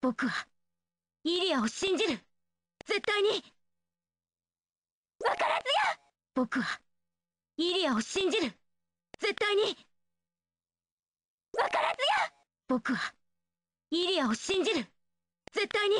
僕はイリアを信じる絶対に分からずや僕はイリアを信じる絶対に分からずや僕はイリアを信じる絶対に